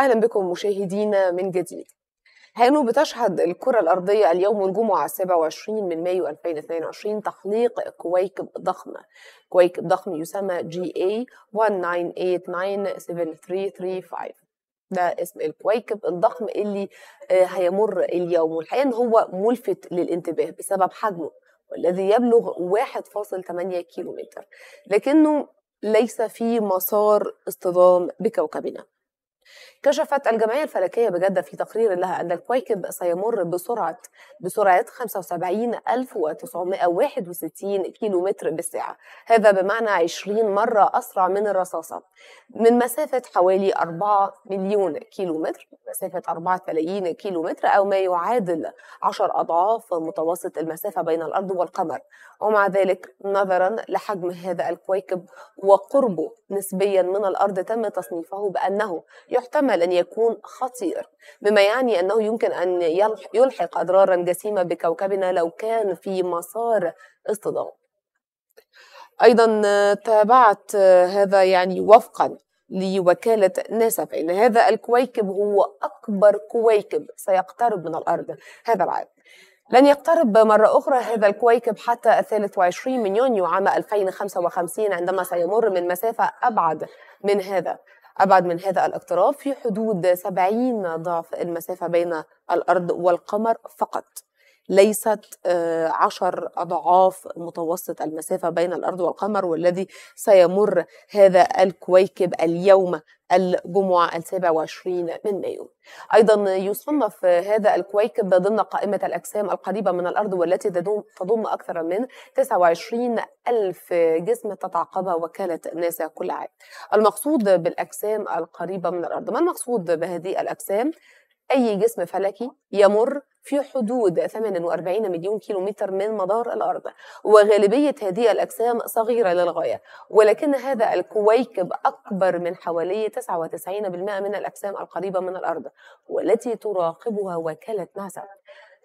أهلا بكم مشاهدينا من جديد هانو بتشهد الكرة الأرضية اليوم الجمعة 27 من مايو 2022 تخليق كويكب ضخم كويكب ضخم يسمى GA 19897335 إيه ده اسم الكويكب الضخم اللي آه، هيمر اليوم والحقيقة إن هو ملفت للانتباه بسبب حجمه والذي يبلغ 1.8 كيلومتر لكنه ليس في مسار اصطدام بكوكبنا كشفت الجمعية الفلكية بجدة في تقرير لها أن الكويكب سيمر بسرعة بسرعة 75961 كيلو متر بالساعة هذا بمعنى 20 مرة أسرع من الرصاصة من مسافة حوالي 4 مليون كيلو متر مسافة 4 ملايين كيلو متر أو ما يعادل 10 أضعاف متوسط المسافة بين الأرض والقمر ومع ذلك نظرا لحجم هذا الكويكب وقربه نسبيا من الأرض تم تصنيفه بأنه يحتمل أن يكون خطير بما يعني أنه يمكن أن يلحق أضرارا جسيمة بكوكبنا لو كان في مسار اصطدام أيضا تابعت هذا يعني وفقا لوكالة ناسا فإن هذا الكويكب هو أكبر كويكب سيقترب من الأرض هذا العام لن يقترب مرة أخرى هذا الكويكب حتى الثالث وعشرين من يونيو عام 2055 عندما سيمر من مسافة أبعد من هذا أبعد من هذا الاقتراب في حدود 70 ضعف المسافة بين الأرض والقمر فقط ليست آه، عشر أضعاف متوسط المسافة بين الأرض والقمر والذي سيمر هذا الكويكب اليوم الجمعة السابع وعشرين من مايو أيضا يصنف هذا الكويكب ضمن قائمة الأجسام القريبة من الأرض والتي تضم أكثر من 29 ألف جسم تتعاقبها وكالة ناسا كل عام المقصود بالأجسام القريبة من الأرض ما المقصود بهذه الأجسام؟ أي جسم فلكي يمر في حدود 48 مليون كيلومتر من مدار الأرض وغالبية هذه الأجسام صغيرة للغاية ولكن هذا الكويكب أكبر من حوالي 99% من الأجسام القريبة من الأرض والتي تراقبها وكالة ناسا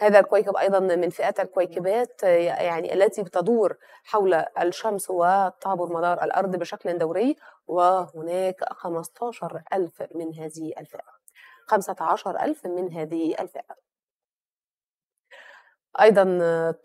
هذا الكويكب ايضا من فئه الكويكبات يعني التي تدور حول الشمس وتعبر مدار الارض بشكل دوري وهناك 15 ألف من هذه الفئه 15000 من هذه الفئة أيضا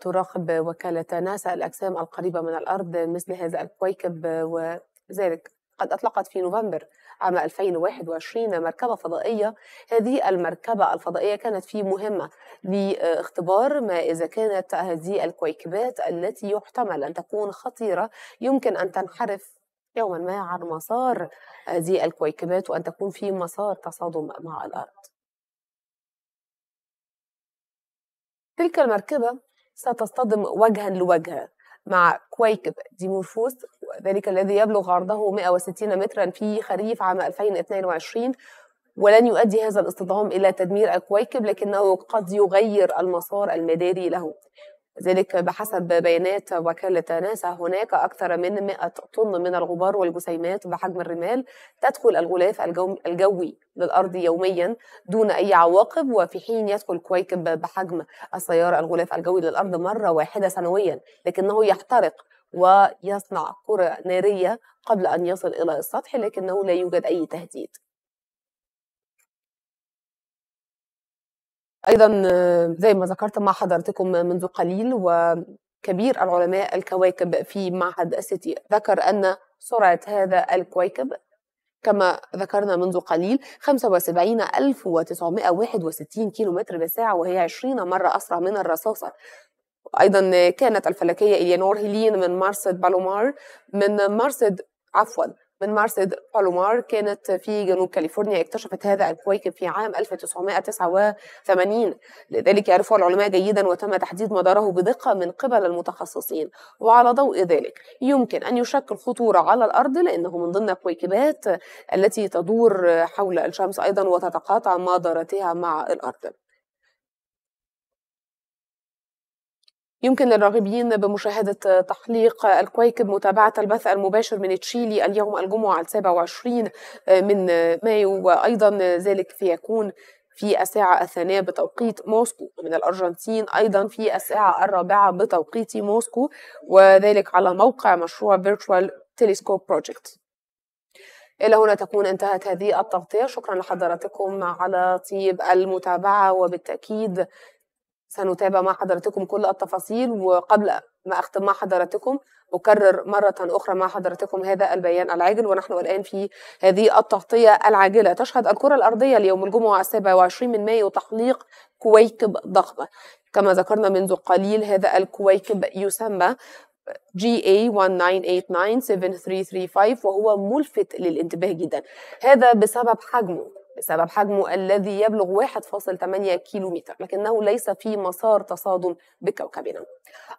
تراقب وكالة ناسا الأجسام القريبة من الأرض مثل هذا الكويكب وذلك قد أطلقت في نوفمبر عام 2021 مركبة فضائية هذه المركبة الفضائية كانت في مهمة لاختبار ما إذا كانت هذه الكويكبات التي يحتمل أن تكون خطيرة يمكن أن تنحرف يوما ما عن مسار هذه آه، الكويكبات وأن تكون في مسار تصادم مع الأرض تلك المركبة ستصطدم وجها لوجه مع كويكب ديمورفوس ذلك الذي يبلغ عرضه 160 مترا في خريف عام 2022 ولن يؤدي هذا الاصطدام إلى تدمير الكويكب لكنه قد يغير المسار المداري له ذلك بحسب بيانات وكالة ناسا هناك أكثر من 100 طن من الغبار والجسيمات بحجم الرمال تدخل الغلاف الجوي للأرض يوميا دون أي عواقب وفي حين يدخل كويكب بحجم السيارة الغلاف الجوي للأرض مرة واحدة سنويا لكنه يحترق ويصنع كرة نارية قبل أن يصل إلى السطح لكنه لا يوجد أي تهديد ايضا آه، زي ما ذكرت مع حضرتكم منذ قليل وكبير العلماء الكواكب في معهد السيتي ذكر ان سرعه هذا الكويكب كما ذكرنا منذ قليل 75961 كيلومتر بالساعة وهي 20 مرة أسرع من الرصاصة أيضا آه، كانت الفلكية إليانور هيلين من مارسد بالومار من مارسد عفوا من مارسيد بالومار كانت في جنوب كاليفورنيا اكتشفت هذا الكويكب في عام 1989 لذلك يعرفه العلماء جيدا وتم تحديد مداره بدقة من قبل المتخصصين وعلى ضوء ذلك يمكن أن يشكل خطورة على الأرض لأنه من ضمن الكويكبات التي تدور حول الشمس أيضا وتتقاطع مدارتها مع الأرض يمكن للراغبين بمشاهدة تحليق الكويكب متابعة البث المباشر من تشيلي اليوم الجمعة على 27 من مايو وأيضا ذلك سيكون في الساعة الثانية بتوقيت موسكو من الأرجنتين أيضا في الساعة الرابعة بتوقيت موسكو وذلك على موقع مشروع Virtual تلسكوب بروجكت إلى هنا تكون انتهت هذه التغطية شكرا لحضراتكم على طيب المتابعة وبالتأكيد سنتابع مع حضرتكم كل التفاصيل وقبل ما أختم مع حضرتكم أكرر مرة أخرى مع حضرتكم هذا البيان العاجل ونحن الآن في هذه التغطية العاجلة تشهد الكرة الأرضية اليوم الجمعة 27 من مايو تحليق كويكب ضخمة كما ذكرنا منذ قليل هذا الكويكب يسمى GA19897335 إيه وهو ملفت للانتباه جدا هذا بسبب حجمه بسبب حجمه الذي يبلغ 1.8 كيلومتر لكنه ليس في مسار تصادم بكوكبنا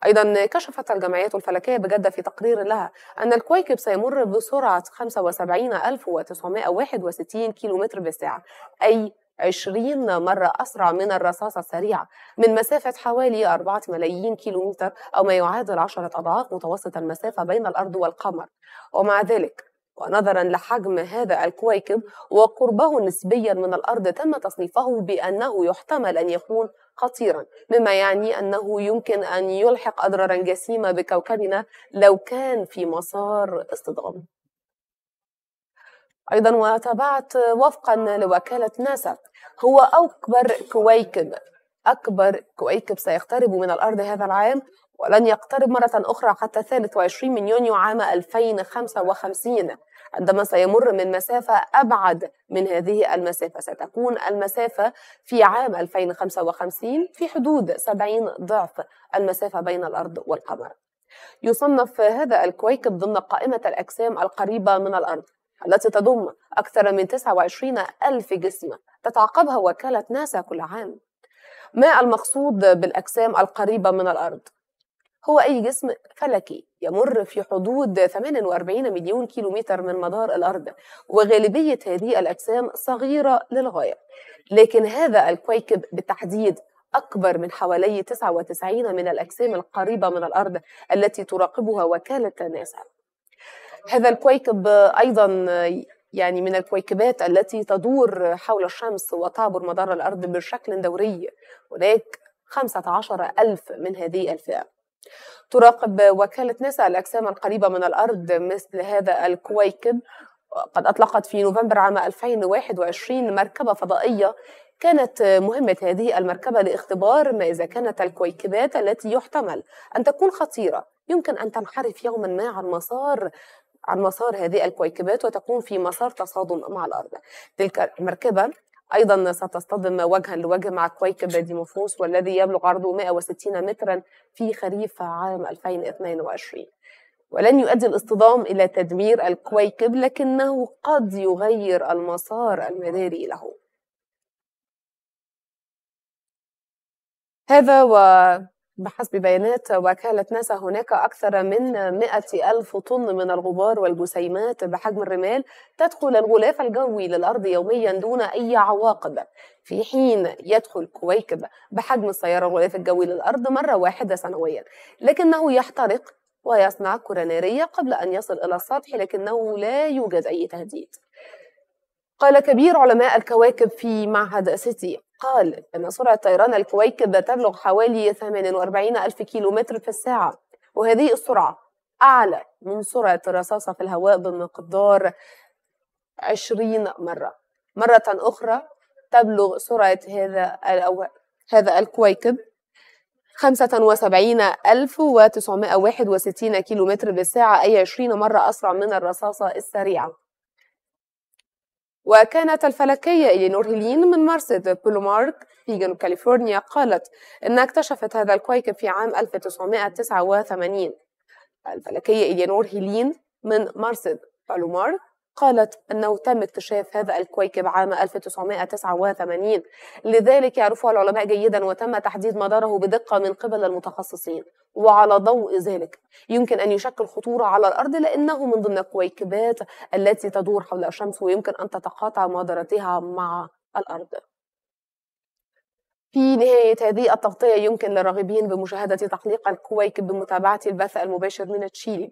أيضا كشفت الجمعيات الفلكية بجدة في تقرير لها أن الكويكب سيمر بسرعة 75961 كيلومتر بالساعة أي 20 مرة أسرع من الرصاصة السريعة من مسافة حوالي 4 ملايين كيلومتر أو ما يعادل 10 أضعاف متوسط المسافة بين الأرض والقمر ومع ذلك ونظرا لحجم هذا الكويكب وقربه نسبيا من الأرض تم تصنيفه بأنه يحتمل أن يكون خطيرا مما يعني أنه يمكن أن يلحق أضرارا جسيمة بكوكبنا لو كان في مسار اصطدام أيضا وتابعت وفقا لوكالة ناسا هو أكبر كويكب أكبر كويكب سيقترب من الأرض هذا العام ولن يقترب مرة أخرى حتى 23 من يونيو عام 2055 عندما سيمر من مسافة أبعد من هذه المسافة ستكون المسافة في عام 2055 في حدود 70 ضعف المسافة بين الأرض والقمر يصنف هذا الكويكب ضمن قائمة الأجسام القريبة من الأرض التي تضم أكثر من 29 ألف جسم تتعقبها وكالة ناسا كل عام ما المقصود بالأجسام القريبة من الأرض؟ هو أي جسم فلكي يمر في حدود 48 مليون كيلومتر من مدار الأرض وغالبية هذه الأجسام صغيرة للغاية لكن هذا الكويكب بالتحديد أكبر من حوالي 99 من الأجسام القريبة من الأرض التي تراقبها وكالة ناسا هذا الكويكب أيضا يعني من الكويكبات التي تدور حول الشمس وتعبر مدار الأرض بشكل دوري هناك 15 ألف من هذه الفئة تراقب وكالة ناسا الأجسام القريبة من الأرض مثل هذا الكويكب قد أطلقت في نوفمبر عام 2021 مركبة فضائية كانت مهمة هذه المركبة لاختبار ما إذا كانت الكويكبات التي يحتمل أن تكون خطيرة يمكن أن تنحرف يوما ما عن مسار عن مسار هذه الكويكبات وتكون في مسار تصادم مع الأرض تلك المركبة أيضا ستصطدم وجها لوجه مع كويكب ديموفوس والذي يبلغ عرضه 160 مترا في خريف عام 2022 ولن يؤدي الاصطدام إلى تدمير الكويكب لكنه قد يغير المسار المداري له هذا و بحسب بيانات وكالة ناسا هناك أكثر من 100 ألف طن من الغبار والجسيمات بحجم الرمال تدخل الغلاف الجوي للأرض يوميا دون أي عواقب في حين يدخل كويكب بحجم السيارة الغلاف الجوي للأرض مرة واحدة سنويا لكنه يحترق ويصنع كرة نارية قبل أن يصل إلى السطح لكنه لا يوجد أي تهديد قال كبير علماء الكواكب في معهد سيتي قال أن سرعة طيران الكويكب تبلغ حوالي 48 ألف كيلو متر في الساعة وهذه السرعة أعلى من سرعة الرصاصة في الهواء بمقدار 20 مرة مرة أخرى تبلغ سرعة هذا الأو... هذا الكويكب 75961 كيلو متر بالساعة أي 20 مرة أسرع من الرصاصة السريعة وكانت الفلكية إلينور هيلين من مرصد بولومارك في جنوب كاليفورنيا قالت إنها اكتشفت هذا الكويكب في عام 1989 الفلكية إلينور هيلين من مرصد بولومارك قالت أنه تم اكتشاف هذا الكويكب عام 1989 لذلك يعرفه العلماء جيدا وتم تحديد مداره بدقة من قبل المتخصصين وعلى ضوء ذلك يمكن أن يشكل خطورة على الأرض لأنه من ضمن الكويكبات التي تدور حول الشمس ويمكن أن تتقاطع مدارتها مع الأرض في نهاية هذه التغطية يمكن للراغبين بمشاهدة تحليق الكويكب بمتابعة البث المباشر من تشيلي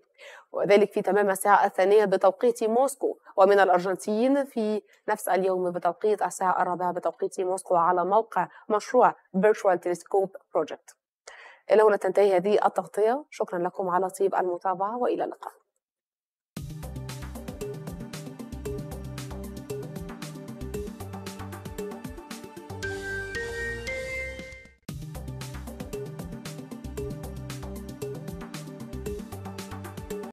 وذلك في تمام الساعة الثانية بتوقيت موسكو ومن الأرجنتين في نفس اليوم بتوقيت الساعة الرابعة بتوقيت موسكو على موقع مشروع Virtual Telescope Project إلى هنا تنتهي هذه التغطية شكرا لكم على طيب المتابعة وإلى اللقاء